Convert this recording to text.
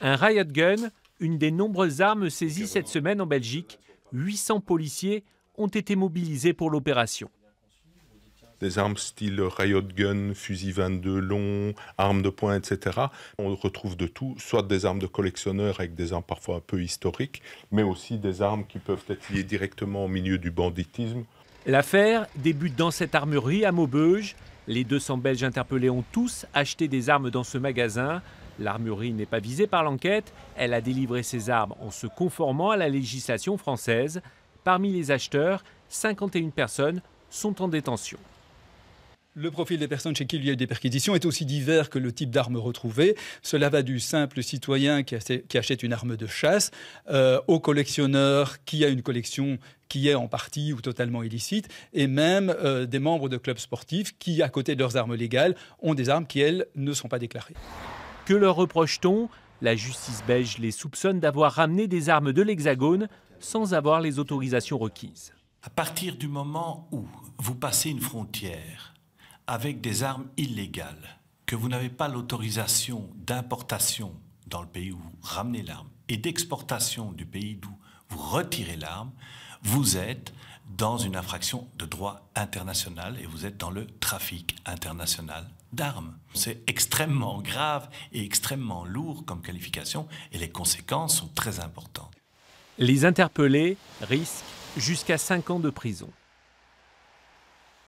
Un riot gun, une des nombreuses armes saisies cette semaine en Belgique. 800 policiers ont été mobilisés pour l'opération. Des armes style riot gun, fusil 22 long, armes de poing, etc. On retrouve de tout, soit des armes de collectionneurs avec des armes parfois un peu historiques, mais aussi des armes qui peuvent être liées directement au milieu du banditisme. L'affaire débute dans cette armurerie à Maubeuge. Les 200 Belges interpellés ont tous acheté des armes dans ce magasin. L'armurerie n'est pas visée par l'enquête, elle a délivré ses armes en se conformant à la législation française. Parmi les acheteurs, 51 personnes sont en détention. Le profil des personnes chez qui il y a eu des perquisitions est aussi divers que le type d'armes retrouvées. Cela va du simple citoyen qui achète une arme de chasse euh, au collectionneur qui a une collection qui est en partie ou totalement illicite, et même euh, des membres de clubs sportifs qui, à côté de leurs armes légales, ont des armes qui, elles, ne sont pas déclarées. Que leur reproche-t-on La justice belge les soupçonne d'avoir ramené des armes de l'Hexagone sans avoir les autorisations requises. À partir du moment où vous passez une frontière avec des armes illégales, que vous n'avez pas l'autorisation d'importation dans le pays où vous ramenez l'arme et d'exportation du pays d'où vous retirez l'arme, vous êtes dans une infraction de droit international et vous êtes dans le trafic international d'armes. C'est extrêmement grave et extrêmement lourd comme qualification et les conséquences sont très importantes. Les interpellés risquent jusqu'à 5 ans de prison.